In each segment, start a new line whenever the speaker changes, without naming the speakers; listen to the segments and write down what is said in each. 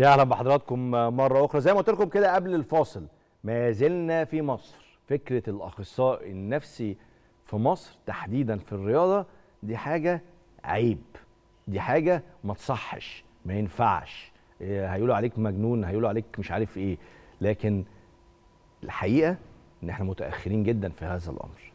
يا اهلا بحضراتكم آه، مره اخرى زي ما قلت لكم كده قبل الفاصل ما زلنا في مصر فكره الاخصائي النفسي في مصر تحديدا في الرياضه دي حاجه عيب دي حاجه ما تصحش ما ينفعش آه، هيقولوا عليك مجنون هيقولوا عليك مش عارف ايه لكن الحقيقه ان احنا متاخرين جدا في هذا الامر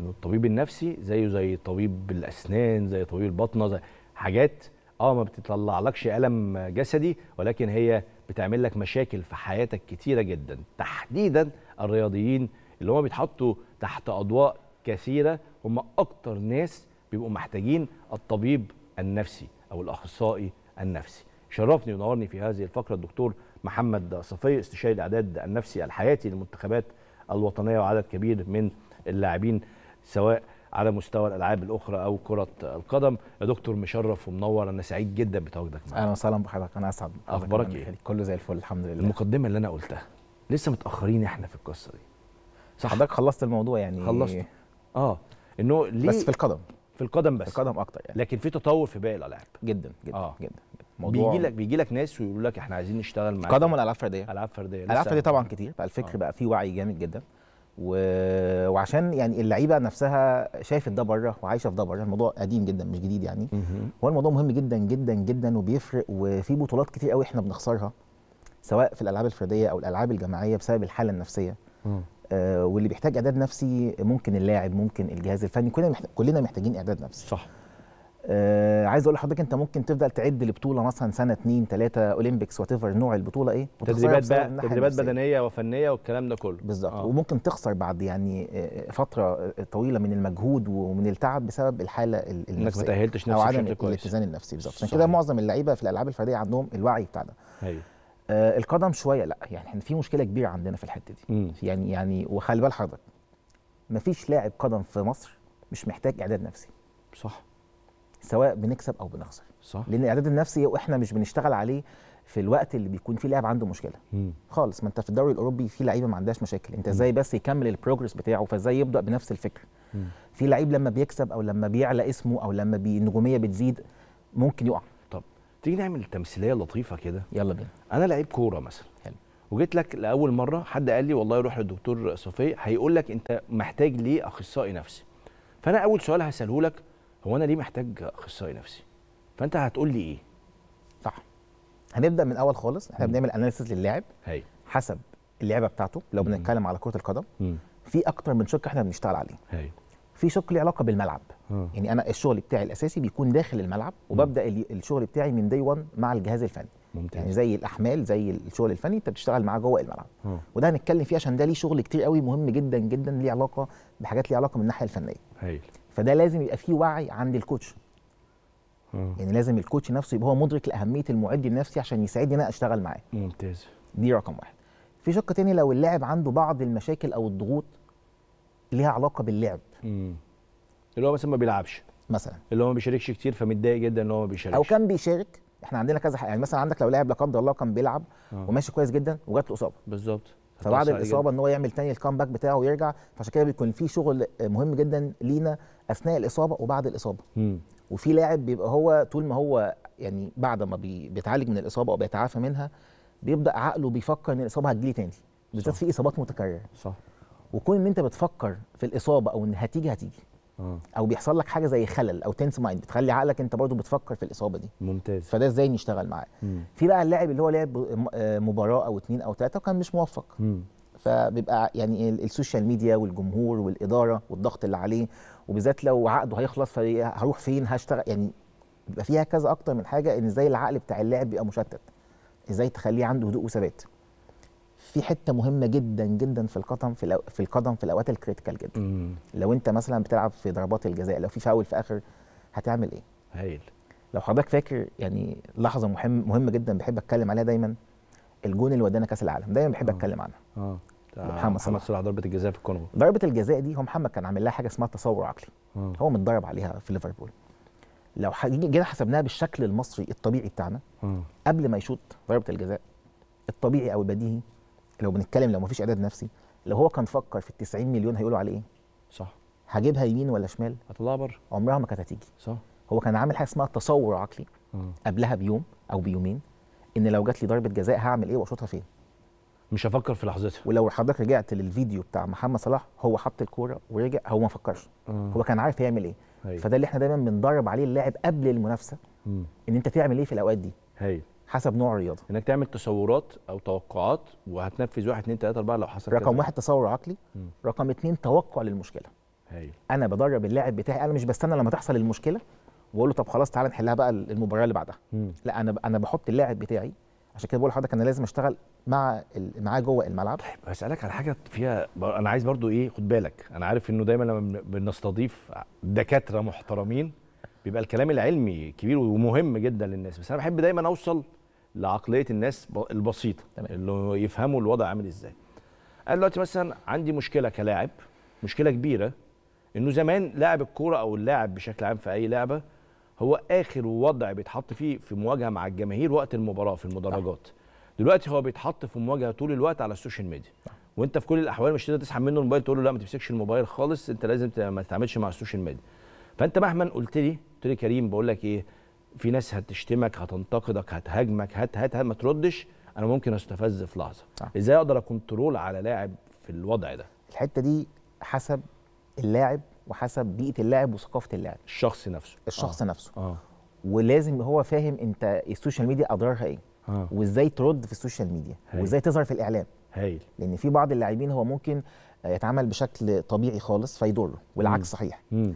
ان الطبيب النفسي زيه زي طبيب الاسنان زي طبيب البطنه زي حاجات اه ما بتطلعلكش الم جسدي ولكن هي بتعمل لك مشاكل في حياتك كتيره جدا تحديدا الرياضيين اللي هم بيتحطوا تحت اضواء كثيره هم اكتر ناس بيبقوا محتاجين الطبيب النفسي او الاخصائي النفسي شرفني ونورني في هذه الفقره الدكتور محمد صفي استشاري الاعداد النفسي الحياتي للمنتخبات الوطنيه وعدد كبير من اللاعبين سواء على مستوى الالعاب الاخرى او كره القدم يا دكتور مشرف ومنور انا سعيد جدا بتواجدك معانا اهلا وسهلا بحضرتك انا اسعد اخبارك ايه كله زي الفل الحمد لله المقدمه اللي انا قلتها لسه متاخرين احنا في القصه دي صح حضرتك خلصت الموضوع يعني خلصت اه انه ليه بس في القدم في القدم بس في القدم اكتر يعني لكن في تطور في باقي الالعاب جدا جدا آه. جدا, جدا. موضوع بيجي لك بيجي لك ناس ويقول لك احنا عايزين نشتغل معاك قدم ولا العاب فرديه؟ العاب فرديه العاب فرديه طبعا
كتير بقى الفكر آه. بقى فيه وعي جامد جدا و... وعشان يعني اللعيبه نفسها شافت ده بره وعايشه في ده بره الموضوع قديم جدا مش جديد يعني هو الموضوع مهم جدا جدا جدا وبيفرق وفي بطولات كتير قوي احنا بنخسرها سواء في الالعاب الفرديه او الالعاب الجماعيه بسبب الحاله النفسيه آه واللي بيحتاج اعداد نفسي ممكن اللاعب ممكن الجهاز الفني كلنا محتاج كلنا محتاجين اعداد نفسي صح آه عايز اقول لحضرتك انت ممكن تفضل تعد لبطوله مثلا سنه اثنين ثلاثه اولمبيكس وات ايفر نوع البطوله ايه تدريبات بقى تدريبات
بدنيه وفنيه والكلام ده كله
بالظبط آه. وممكن تخسر بعد يعني آه، فتره آه، طويله من المجهود ومن التعب بسبب الحاله النفسيه انك ما تاهلتش نفسك او عدم الاتزان النفسي بالظبط عشان كده معظم اللعيبه في الالعاب الفرديه عندهم الوعي بتاع ده ايوه آه القدم شويه لا يعني احنا في مشكله كبيره عندنا في الحته دي م. يعني يعني وخلي بال حضرتك مفيش لاعب قدم في مصر مش محتاج اعداد نفسي صح سواء بنكسب او بنخسر صح لان الاعداد النفسي واحنا مش بنشتغل عليه في الوقت اللي بيكون فيه لاعب عنده مشكله مم. خالص ما انت في الدوري الاوروبي في لعيبه ما عندهاش مشاكل انت ازاي بس يكمل البروجرس بتاعه فازاي يبدا بنفس الفكر في لعيب لما بيكسب او لما بيعلى اسمه او لما النجوميه بتزيد ممكن يقع طب تيجي نعمل تمثيليه لطيفه كده يلا بينا انا لعيب كوره مثلا حلو وجيت لك لاول مره حد قال لي والله
روح للدكتور صفيه هيقول لك انت محتاج ليه اخصائي نفسي فانا اول سؤال هساله
لك هو انا ليه محتاج اخصائي نفسي فانت هتقول لي ايه صح هنبدا من اول خالص احنا بنعمل اناليسيس للاعب حسب اللعبه بتاعته لو بنتكلم على كره القدم في اكتر من شق احنا بنشتغل عليه هي. في شق له علاقه بالملعب م. آه. يعني انا الشغل بتاعي الاساسي بيكون داخل الملعب وببدا الشغل بتاعي من دي 1 مع الجهاز الفني ممتاز. يعني زي الاحمال زي الشغل الفني انت بتشتغل معاه جوه الملعب م. آه. وده هنتكلم فيه عشان ده ليه شغل كتير قوي مهم جدا جدا ليه علاقه بحاجات ليها علاقه من الناحيه الفنيه هي. فده لازم يبقى فيه وعي عند الكوتش مم. يعني لازم الكوتش نفسه يبقى هو مدرك لاهميه المعد النفسي عشان يساعدني انا اشتغل معاه ممتاز دي رقم واحد في شق تاني لو اللاعب عنده بعض المشاكل او الضغوط ليها علاقه باللعب مم.
اللي هو مثلا ما بيلعبش مثلا اللي هو ما بيشاركش كتير فمتضايق جدا ان هو ما بيشاركش او
كان بيشارك احنا عندنا كذا حاجه يعني مثلا عندك لو لاعب لا قدر الله كان بيلعب آه. وماشي كويس جدا وجات له اصابه
بالظبط فبعد الاصابه ان
هو يعمل تاني الكامباك بتاعه ويرجع فعشان كده بيكون في شغل مهم جدا لينا اثناء الاصابه وبعد الاصابه م. وفي لاعب بيبقى هو طول ما هو يعني بعد ما بيتعالج من الاصابه او بيتعافى منها بيبدا عقله بيفكر ان الاصابه هتجيلي تاني بالذات في اصابات متكرره صح وكون ان انت بتفكر في الاصابه او ان هتيجي هتيجي آه. او بيحصل لك حاجه زي خلل او تنس مايند بتخلي عقلك انت برضو بتفكر في الاصابه دي ممتاز فده ازاي نشتغل معاه في بقى اللاعب اللي هو لعب آه، مباراه او اتنين او ثلاثه وكان مش موفق مم. فبيبقى يعني السوشيال ميديا والجمهور والاداره والضغط اللي عليه وبالذات لو عقده هيخلص فهروح فين هشتغل يعني بيبقى فيها كذا اكتر من حاجه ان ازاي العقل بتاع اللاعب بيبقى مشتت ازاي تخليه عنده هدوء وثبات في حته مهمه جدا جدا في القدم في, الأو... في القدم في الاوقات الكريتيكال جدا مم. لو انت مثلا بتلعب في ضربات الجزاء لو في فاول في اخر هتعمل ايه هايل لو حضرتك فاكر يعني لحظه مهم مهمه جدا بحب اتكلم عليها دايما الجون اللي ودانا كاس العالم دايما بحب أوه. اتكلم عنها
اه محمد صلاح
صلاح ضربه الجزاء في الكونغو ضربه الجزاء دي هو محمد كان عامل لها حاجه اسمها تصور عقلي أوه. هو متدرب عليها في ليفربول لو جينا حسبناها بالشكل المصري الطبيعي بتاعنا أوه. قبل ما يشوط ضربه الجزاء الطبيعي او البديهي لو بنتكلم لو مفيش اعداد نفسي لو هو كان فكر في ال 90 مليون هيقولوا عليه ايه؟ صح هجيبها يمين ولا شمال؟ هطلعها بره عمرها ما كانت هتيجي صح هو كان عامل حاجه اسمها تصور عقلي مم. قبلها بيوم او بيومين ان لو جات لي ضربه جزاء هعمل ايه واشوطها فين؟ مش هفكر في لحظتها ولو حضرتك رجعت للفيديو بتاع محمد صلاح هو حط الكوره ورجع هو ما فكرش مم. هو كان عارف هيعمل ايه هي. فده اللي احنا دايما بندرب عليه اللاعب قبل المنافسه مم. ان انت تعمل ايه في الاوقات دي هي. حسب نوع الرياضه
انك تعمل تصورات او توقعات وهتنفذ 1 2 3 4 لو حصل رقم كذا. واحد
تصور عقلي م. رقم اثنين توقع للمشكله هي. انا بدرب اللاعب بتاعي انا مش بستنى لما تحصل المشكله واقول له طب خلاص تعالى نحلها بقى المباراه اللي بعدها م. لا انا انا بحط اللاعب بتاعي عشان كده بقول لحضرتك انا لازم اشتغل مع معاه جوه الملعب طيب هسالك على حاجه
فيها انا عايز برضو ايه خد بالك انا عارف انه دايما لما بنستضيف دكاتره محترمين بيبقى الكلام العلمي كبير ومهم جدا للناس بس انا بحب دايما اوصل لعقليه الناس البسيطه تمام. اللي يفهموا الوضع عامل ازاي انا دلوقتي مثلا عندي مشكله كلاعب مشكله كبيره انه زمان لاعب الكوره او اللاعب بشكل عام في اي لعبه هو اخر وضع بيتحط فيه في مواجهه مع الجماهير وقت المباراه في المدرجات دلوقتي هو بيتحط في مواجهه طول الوقت على السوشيال ميديا وانت في كل الاحوال مش تقدر تسحب منه الموبايل تقول له لا ما تمسكش الموبايل خالص انت لازم ما تتعاملش مع السوشيال ميديا فانت مهما قلت لي قلت لي كريم بقول لك ايه في ناس هتشتمك هتنتقدك هتهاجمك هات هات ما تردش انا ممكن استفز في لحظه آه. ازاي اقدر اكونترول على لاعب في
الوضع ده الحته دي حسب اللاعب وحسب بيئه اللاعب وثقافه اللاعب الشخص نفسه الشخص آه. نفسه آه. ولازم هو فاهم انت السوشيال ميديا اضرارها ايه آه. وازاي ترد في السوشيال ميديا هيل. وازاي تظهر في الاعلام هايل لان في بعض اللاعبين هو ممكن يتعامل بشكل طبيعي خالص فيضره والعكس صحيح مم.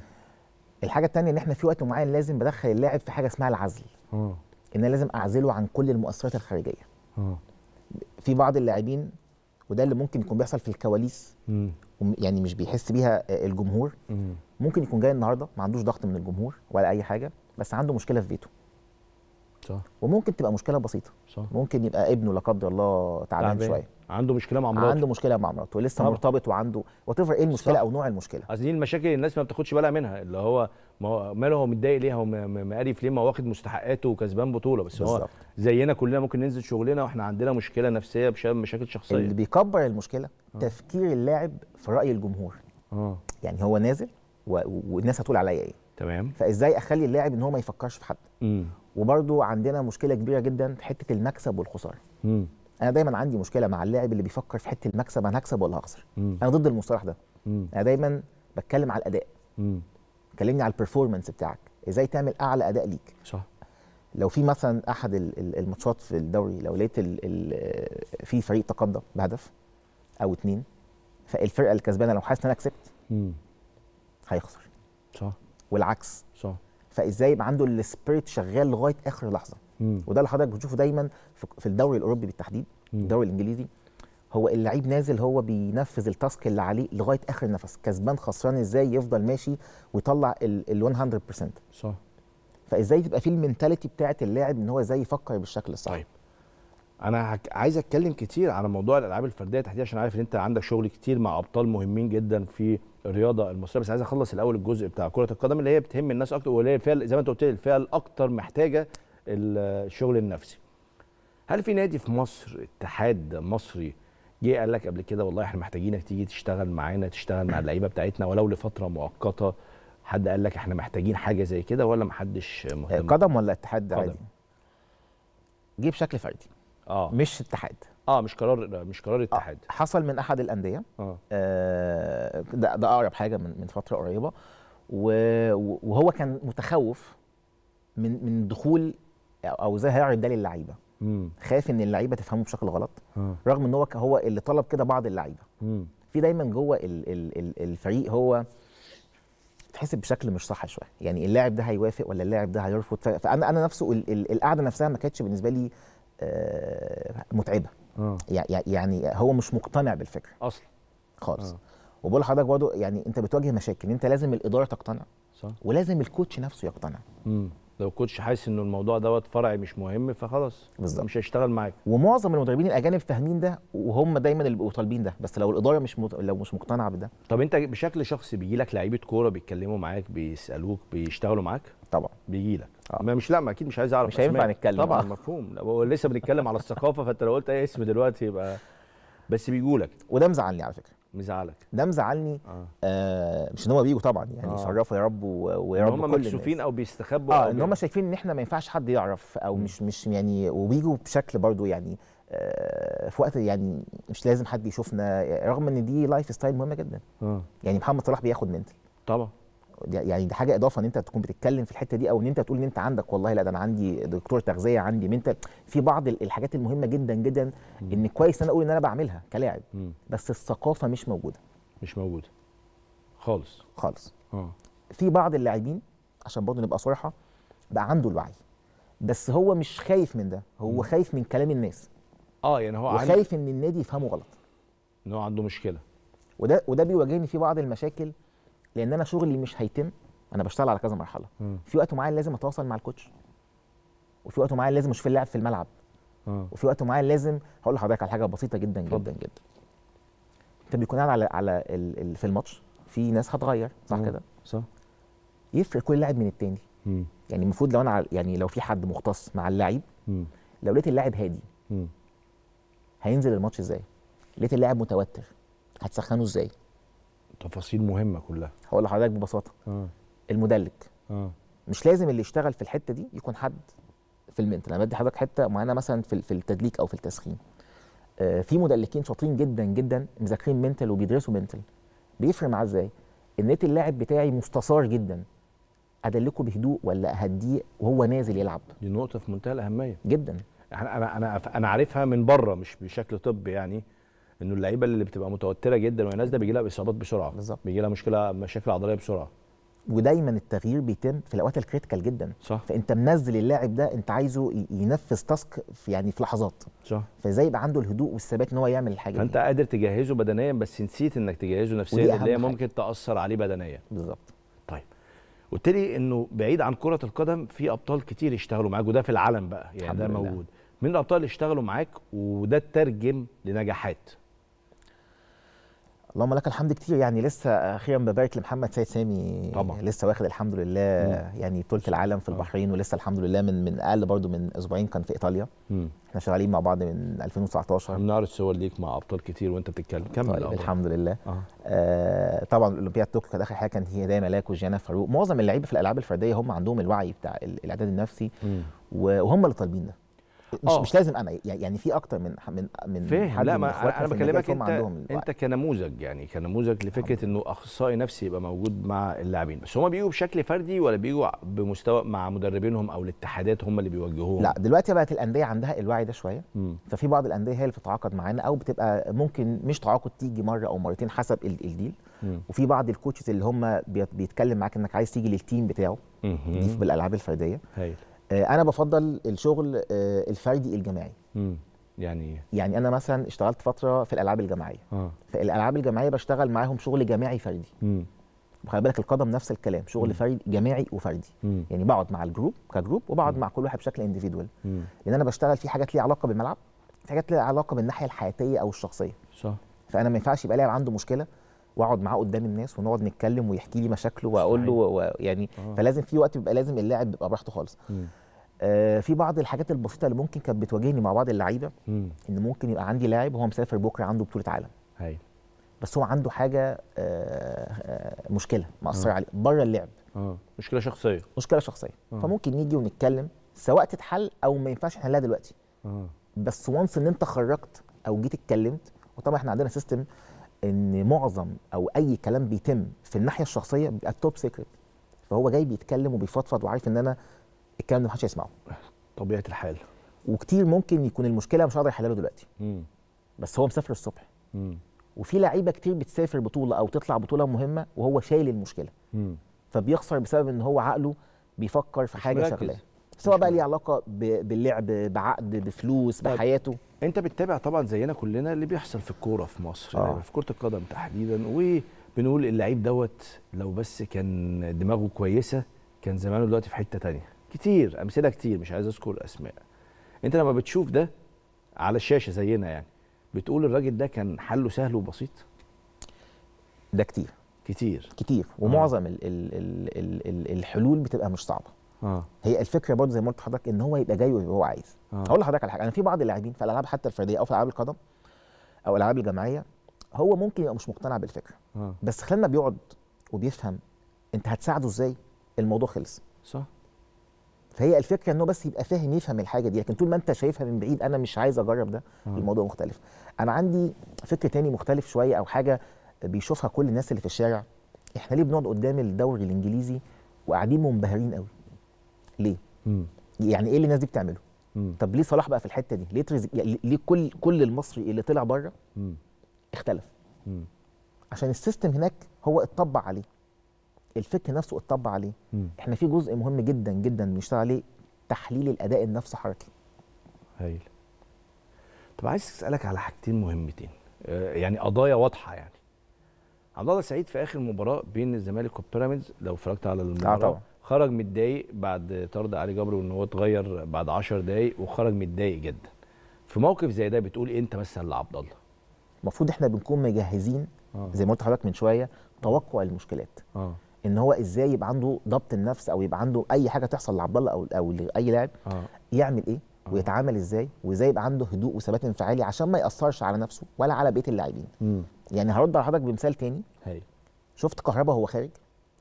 الحاجه التانية ان احنا في وقت معين لازم بدخل اللاعب في حاجه اسمها العزل ان انا لازم اعزله عن كل المؤثرات الخارجيه في بعض اللاعبين وده اللي ممكن يكون بيحصل في الكواليس يعني مش بيحس بيها الجمهور ممكن يكون جاي النهارده ما عندوش ضغط من الجمهور ولا اي حاجه بس عنده مشكله في بيته صح وممكن تبقى مشكله بسيطه صح. ممكن يبقى ابنه لا قدر الله تعبان شويه عنده مشكله مع مراته عنده مشكله مع مراته ولسه مرتبط وعنده وتفر ايه المشكله صح. او نوع المشكله
اصل دي المشاكل الناس ما بتاخدش بالها منها اللي هو ماله هو متضايق ليه هو مقرف ليه ما واخد مستحقاته وكسبان بطوله بس بالزبط. هو زينا كلنا ممكن ننزل شغلنا واحنا عندنا مشكله نفسيه بسبب مشاكل شخصيه اللي
بيكبر المشكله آه. تفكير اللاعب في راي الجمهور آه. يعني هو نازل و... والناس هتقول عليا ايه تمام فازاي اخلي اللاعب ان هو ما يفكرش في حد وبرده عندنا مشكله كبيره جدا في حته المكسب والخساره انا دايما عندي مشكله مع اللاعب اللي بيفكر في حته المكسب انا هكسب ولا هخسر انا ضد المصطلح ده مم. انا دايما بتكلم على الاداء مم. كلمني على البرفورمانس بتاعك ازاي تعمل اعلى اداء ليك صح لو في مثلا احد الماتشات في الدوري لو لقيت في فريق تقدم بهدف او اتنين فالفرقه الكسبانه لو حاسس ان انا كسبت هيخسر صح والعكس صح فازاي يبقى عنده السبيريت شغال لغايه اخر لحظه وده اللي حضرتك بتشوفه دايما في الدوري الاوروبي بالتحديد مم. الدوري الانجليزي هو اللعيب نازل هو بينفذ التاسك اللي عليه لغايه اخر نفس كسبان خسران ازاي يفضل ماشي ويطلع ال 100% صح فازاي تبقى في المينتاليتي بتاعه اللاعب ان هو ازاي يفكر بالشكل الصح طيب انا هك... عايز اتكلم كتير على موضوع الالعاب الفرديه تحديدا عشان عارف ان انت عندك شغل
كتير مع ابطال مهمين جدا في الرياضه المصريه بس عايز اخلص الاول الجزء بتاع كره القدم اللي هي بتهم الناس اكتر واللي هي الفئه زي ما انت قلت الفئه الاكثر محتاجه الشغل النفسي هل في نادي في مصر اتحاد مصري جه قال لك قبل كده والله احنا محتاجينك تيجي تشتغل معانا تشتغل مع اللعيبه بتاعتنا ولو لفتره مؤقته حد قال لك احنا
محتاجين حاجه زي كده ولا محدش مهتم آه، قدم ولا اتحاد قدم. عادي جه بشكل فردي اه مش اتحاد اه مش قرار مش قرار آه، اتحاد آه حصل من احد الانديه آه. آه ده ده اقرب حاجه من من فتره قريبه وهو كان متخوف من من دخول او ازاي هيعرض ده للعيبه خايف ان اللعيبه تفهمه بشكل غلط رغم ان هو هو اللي طلب كده بعض اللعيبه في دايما جوه الـ الـ الـ الفريق هو تحس بشكل مش صح شويه يعني اللاعب ده هيوافق ولا اللاعب ده هيرفض فانا انا نفسه القعده نفسها ما كانتش بالنسبه لي آه، متعبه أوه. يعني هو مش مقتنع بالفكره اصلا خالص آه. وبقول لحضرتك برضه يعني انت بتواجه مشاكل انت لازم الاداره تقتنع صح. ولازم الكوتش نفسه يقتنع مم.
لو كنتش حاسس ان الموضوع دوت فرعي مش مهم فخلاص
بالظبط مش هيشتغل معاك ومعظم المدربين الاجانب فاهمين ده وهم دايما اللي بيبقوا طالبين ده بس لو الاداره مش مت... لو مش مقتنعه بده طب انت بشكل شخصي بيجي لك لعيبه كوره بيتكلموا معاك بيسالوك
بيشتغلوا معاك طبعا بيجي لك آه. ما مش لا ما اكيد مش عايز اعرف مش هينفع نتكلم طبعا آه. مفهوم لسه بنتكلم على الثقافه فانت لو قلت اي اسم دلوقتي يبقى بس بيجوا لك وده مزعلني على فكره
مزعلك ده مزعلني آه. آه مش ان هم بيجوا طبعا يعني آه. يشرفوا يا رب ويا رب هم مكشوفين
او بيستخبوا اه ان هم
شايفين ان احنا ما ينفعش حد يعرف او م. مش مش يعني وبيجوا بشكل برضو يعني آه في وقت يعني مش لازم حد يشوفنا رغم ان دي لايف ستايل مهمه جدا آه. يعني محمد صلاح بياخد منتل طبعا يعني دي حاجه اضافه ان انت تكون بتتكلم في الحته دي او ان انت تقول ان انت عندك والله لا ده انا عندي دكتور تغذيه عندي منتال في بعض الحاجات المهمه جدا جدا ان كويس ان انا اقول ان انا بعملها كلاعب بس الثقافه مش موجوده مش موجوده خالص خالص اه في بعض اللاعبين عشان برضه نبقى صراحه بقى عنده الوعي بس هو مش خايف من ده هو م. خايف من كلام الناس
اه يعني هو وخايف
ان النادي يفهمه غلط ان هو عنده مشكله وده وده بيواجهني في بعض المشاكل لان انا شغلي مش هيتم انا بشتغل على كذا مرحله م. في وقت معين لازم اتواصل مع الكوتش وفي وقت معين لازم اشوف اللاعب في الملعب م. وفي وقت معين لازم هقول لحضرتك على حاجه بسيطه جدا جدا جدا, جداً. انت بيكون قاعد على على ال... ال... في الماتش في ناس هتغير صح كده صح يفرق كل لاعب من التاني م. يعني المفروض لو انا يعني لو في حد مختص مع اللاعب لو لقيت اللاعب هادي م. هينزل الماتش ازاي لقيت اللاعب متوتر هتسخنه ازاي تفاصيل مهمه كلها هقول لحضرتك ببساطه م. آه. المدلك م. آه. مش لازم اللي يشتغل في الحته دي يكون حد في المنت انا بدي حضرتك حته معينه مثلا في في التدليك او في التسخين آه في مدلكين شاطرين جدا جدا مذاكرين منتل وبيدرسوا منتل بيفرق معاه ازاي النت اللاعب بتاعي مستثار جدا ادلكه بهدوء ولا اهديه وهو نازل يلعب دي نقطه في منتهى الاهميه جدا
انا انا انا عارفها من بره مش بشكل طبي يعني انه اللعيبه اللي بتبقى متوتره جدا وهي نازله بيجي لها اصابات بسرعه بالظبط بيجي لها مشكله مشاكل عضليه بسرعه
ودايما التغيير بيتم في الاوقات الكريتيكال جدا صح فانت منزل اللاعب ده انت عايزه ينفذ تاسك في يعني في لحظات صح فازاي يبقى عنده الهدوء والثبات ان هو يعمل الحاجه فانت
دي. قادر تجهزه بدنيا بس نسيت انك تجهزه نفسيا اللي هي ممكن تاثر عليه بدنيا بالظبط طيب قلت لي انه بعيد عن كره القدم في ابطال كتير اشتغلوا معاك وده في العالم بقى يعني ده موجود من الابطال اللي اشتغلوا معاك وده ترجم لنجاحات
اللهم لك الحمد كتير يعني لسه اخيرا ببارك لمحمد سيد سامي طبعا لسه واخد الحمد لله مم. يعني بطوله العالم في آه. البحرين ولسه الحمد لله من من اقل برضه من اسبوعين كان في ايطاليا مم. احنا شغالين مع بعض من 2019 احنا بنعرض صور ليك مع ابطال كتير وانت بتتكلم كمل طيب الحمد لله آه. آه طبعا الاولمبياد طوكيو كانت اخر حاجه كانت هي دايما ملاك وجيانا فاروق معظم اللعيبه في الالعاب الفرديه هم عندهم الوعي بتاع الاعداد النفسي وهم اللي طالبين ده مش, أوه. مش لازم انا يعني في اكتر من من من فاهم لا ما انا بكلمك انت عندهم
انت كنموذج يعني كنموذج لفكره انه اخصائي نفسي يبقى موجود مع اللاعبين بس هم بيجوا بشكل فردي ولا بيجوا بمستوى مع مدربينهم او الاتحادات هم اللي بيوجهوهم لا
دلوقتي بقت الانديه عندها الوعي ده شويه م. ففي بعض الانديه هي اللي بتتعاقد معانا او بتبقى ممكن مش تعاقد تيجي مره او مرتين حسب الديل وفي بعض الكوتشز اللي هم بيتكلم معاك انك عايز تيجي للتيم بتاعه دي بالالعاب الفرديه هيل. آه، انا بفضل الشغل آه، الفردي الجماعي يعني ايه؟ يعني انا مثلا اشتغلت فتره في الالعاب الجماعيه اه فالالعاب الجماعيه بشتغل معاهم شغل جماعي فردي امم وخلي بالك القدم نفس الكلام شغل فردي جماعي وفردي مم. يعني بقعد مع الجروب كجروب وبقعد مع كل واحد بشكل انديفيدوال لان انا بشتغل في حاجات ليها علاقه بالملعب في حاجات ليها علاقه بالناحيه الحياتيه او الشخصيه صح فانا ما ينفعش يبقى لاعب عنده مشكله واقعد معاه قدام الناس ونقعد نتكلم ويحكي لي مشاكله واقول له يعني آه. فلازم في وقت بيبقى لازم اللاعب بيبقى براحته خالص آه في بعض الحاجات البسيطه اللي ممكن كانت بتواجهني مع بعض اللعيبه ان ممكن يبقى عندي لاعب هو مسافر بكره عنده بطوله عالم هاي. بس هو عنده حاجه آه, آه، مشكله مأثره آه. عليه بره اللعب
آه. مشكله شخصيه
مشكله شخصيه آه. فممكن نيجي ونتكلم سواء تتحل او ما ينفعش نحلها دلوقتي آه. بس وانس ان انت خرجت او جيت اتكلمت وطبعا احنا عندنا سيستم ان معظم او اي كلام بيتم في الناحيه الشخصيه بيبقى التوب سيكريت فهو جاي بيتكلم وبيفضفض وعارف ان انا الكلام ده محدش هيسمعه طبيعه الحال وكتير ممكن يكون المشكله مش قادر يحلها دلوقتي مم. بس هو مسافر الصبح مم. وفي لعيبه كتير بتسافر بطوله او تطلع بطوله مهمه وهو شايل المشكله مم. فبيخسر بسبب ان هو عقله بيفكر في حاجه شغلاه سواء بقى ليه علاقه باللعب بعقد
بفلوس بحياته انت بتتابع طبعا زينا كلنا اللي بيحصل في الكوره في مصر آه. يعني في كره القدم تحديدا وبنقول اللعيب دوت لو بس كان دماغه كويسه كان زمانه دلوقتي في حته تانية كتير امثله كتير مش عايز اذكر اسماء انت لما بتشوف ده على الشاشه زينا يعني بتقول الراجل ده كان حله سهل وبسيط
ده كتير كتير كتير آه. ومعظم آه. الـ الـ الـ الـ الحلول بتبقى مش صعبه اه هي الفكره برضه زي ما قلت لحضرتك ان هو يبقى جاي وهو عايز آه. اقول لحضرتك على حاجه انا في بعض اللاعبين في الالعاب حتى الفرديه او في العاب القدم او الالعاب الجماعيه هو ممكن يبقى مش مقتنع بالفكره آه. بس خلال ما بيقعد وبيفهم انت هتساعده ازاي الموضوع خلص صح فهي الفكره انه بس يبقى فاهم يفهم الحاجه دي لكن طول ما انت شايفها من بعيد انا مش عايز اجرب ده آه. الموضوع مختلف انا عندي فكر تاني مختلف شويه او حاجه بيشوفها كل الناس اللي في الشارع احنا ليه بنقعد قدام الدوري الانجليزي وقاعدين منبهرين قوي ليه؟ مم. يعني ايه اللي الناس دي بتعمله؟ مم. طب ليه صلاح بقى في الحته دي؟ ليه تريز... يعني ليه كل كل المصري اللي طلع بره اختلف؟ مم. عشان السيستم هناك هو اتطبع عليه الفكر نفسه اتطبع عليه مم. احنا في جزء مهم جدا جدا بنشتغل عليه تحليل الاداء النفسي حركي هايل طب عايز اسالك على حاجتين مهمتين
آه يعني قضايا واضحه يعني عبد الله سعيد في اخر مباراه بين الزمالك وبيراميدز لو اتفرجت على المباراه آه طبعا. خرج متضايق بعد طرد علي جبر وان هو اتغير بعد 10 دقايق وخرج متضايق جدا في موقف زي ده بتقول ايه انت مثلا لعبد الله
المفروض احنا بنكون مجهزين آه. زي ما قلت لحضرتك من شويه توقع المشكلات آه. ان هو ازاي يبقى عنده ضبط النفس او يبقى عنده اي حاجه تحصل لعبد الله او او لاي لاعب آه. يعمل ايه آه. ويتعامل ازاي وازاي يبقى عنده هدوء وثبات انفعالي عشان ما ياثرش على نفسه ولا على بقيه اللاعبين يعني هرد على حضرتك بمثال تاني هي. شفت كهربا وهو خارج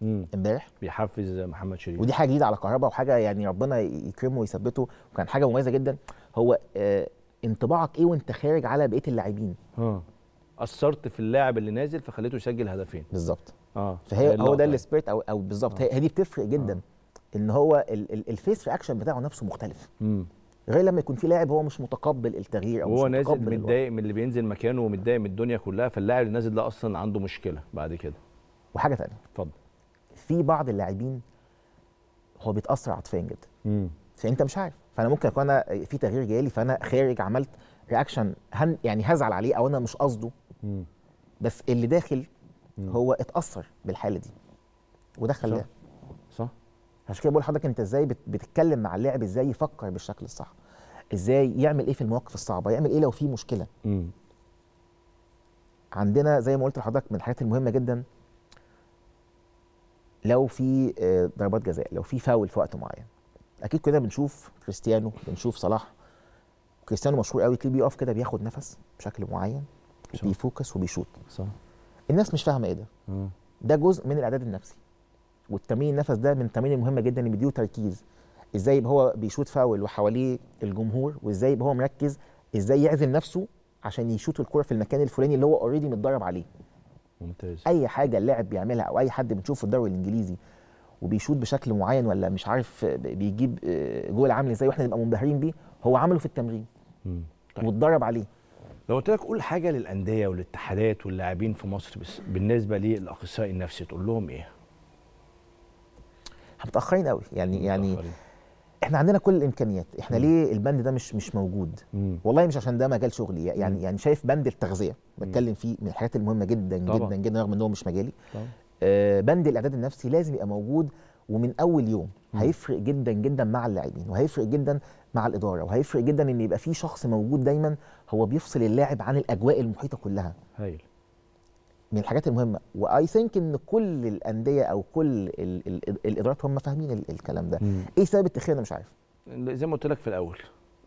امبارح
بيحفز محمد
شريف ودي حاجه جديده على كهربا وحاجه يعني ربنا يكرمه ويثبته وكان حاجه مميزه جدا هو آه انطباعك ايه وانت خارج على بقيه اللاعبين اه
اثرت في اللاعب اللي نازل فخليته يسجل هدفين بالظبط اه فهي هو ده
السبيرت يعني. او او بالظبط آه. هي دي بتفرق جدا آه. ان هو الفيس رياكشن بتاعه نفسه مختلف مم. غير لما يكون في لاعب هو مش متقبل التغيير او هو نازل متضايق
من اللي بينزل مكانه ومتضايق من الدنيا كلها فاللاعب اللي نازل ده اصلا
عنده مشكله بعد كده وحاجه ثانيه اتفضل في بعض اللاعبين هو بيتاثر عاطفيا جدا فانت مش عارف فانا ممكن اكون انا في تغيير جالي فانا خارج عملت رياكشن هن يعني هزعل عليه او انا مش قصده بس اللي داخل مم. هو اتاثر بالحاله دي وده خلاه صح عشان كده بقول لحضرتك انت ازاي بتتكلم مع اللاعب ازاي يفكر بالشكل الصح ازاي يعمل ايه في المواقف الصعبه يعمل ايه لو في مشكله مم. عندنا زي ما قلت لحضرتك من الحاجات المهمه جدا لو في آه، ضربات جزاء لو في فاول في وقت معين اكيد كلنا بنشوف كريستيانو بنشوف صلاح كريستيانو مشهور قوي كده بيقف كده بياخد نفس بشكل معين بيفوكس وبيشوط صح الناس مش فاهمه ايه ده ده جزء من الاعداد النفسي والتمرين النفس ده من التمارين المهمه جدا اللي بيديله تركيز ازاي يبقى هو بيشوط فاول وحواليه الجمهور وازاي يبقى هو مركز ازاي يعزم نفسه عشان يشوط الكره في المكان الفلاني اللي هو اوريدي متدرب عليه ممتاز اي حاجه اللاعب بيعملها او اي حد بنشوفه في الدوري الانجليزي وبيشوط بشكل معين ولا مش عارف بيجيب آه، جول عامل ازاي واحنا نبقى منبهرين بيه هو عمله في التمرين طيب. واتدرب عليه لو قلت لك قول حاجه للانديه والاتحادات واللاعبين في مصر
بس بالنسبه للاخصائي النفسي تقول لهم ايه؟ احنا متاخرين
قوي يعني،, يعني متأخرين. يعني احنا عندنا كل الامكانيات احنا م. ليه البند ده مش مش موجود م. والله مش عشان ده مجال شغلي يعني م. يعني شايف بند التغذيه بتكلم فيه من الحاجات المهمه جدا طبعا. جدا جدا رغم ان هو مش مجالي آه بند الاعداد النفسي لازم يبقى موجود ومن اول يوم م. هيفرق جدا جدا مع اللاعبين وهيفرق جدا مع الاداره وهيفرق جدا ان يبقى في شخص موجود دايما هو بيفصل اللاعب عن الاجواء المحيطه كلها هايل من الحاجات المهمه واي ثينك ان كل الانديه او كل الادارات هم فاهمين الكلام ده مم. ايه سبب التاخير انا مش عارف
زي ما قلت لك في الاول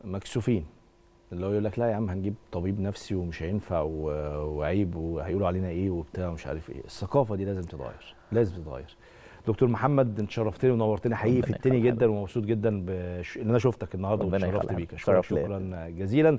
مكسوفين اللي هو يقول لك لا يا عم هنجيب طبيب نفسي ومش هينفع وعيب وهيقولوا علينا ايه وبتاع ومش عارف ايه الثقافه دي لازم تتغير لازم تتغير دكتور محمد انت شرفتني ونورتني حقيقي في التاني جدا ومبسوط جدا بش... ان انا شفتك النهارده وشرفت بيك شكرا جزيلا